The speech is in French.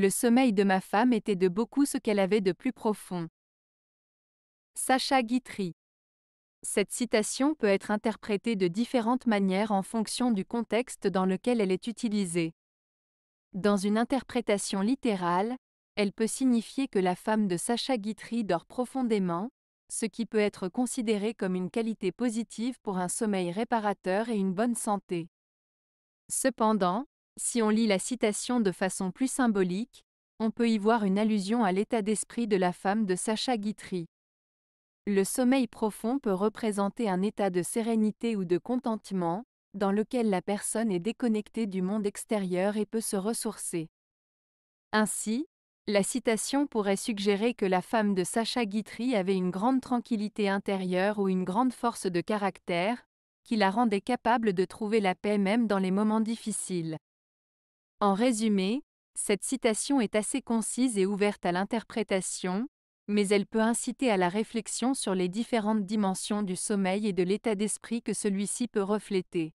Le sommeil de ma femme était de beaucoup ce qu'elle avait de plus profond. Sacha Guitry. Cette citation peut être interprétée de différentes manières en fonction du contexte dans lequel elle est utilisée. Dans une interprétation littérale, elle peut signifier que la femme de Sacha Guitry dort profondément, ce qui peut être considéré comme une qualité positive pour un sommeil réparateur et une bonne santé. Cependant, si on lit la citation de façon plus symbolique, on peut y voir une allusion à l'état d'esprit de la femme de Sacha Guitry. Le sommeil profond peut représenter un état de sérénité ou de contentement, dans lequel la personne est déconnectée du monde extérieur et peut se ressourcer. Ainsi, la citation pourrait suggérer que la femme de Sacha Guitry avait une grande tranquillité intérieure ou une grande force de caractère, qui la rendait capable de trouver la paix même dans les moments difficiles. En résumé, cette citation est assez concise et ouverte à l'interprétation, mais elle peut inciter à la réflexion sur les différentes dimensions du sommeil et de l'état d'esprit que celui-ci peut refléter.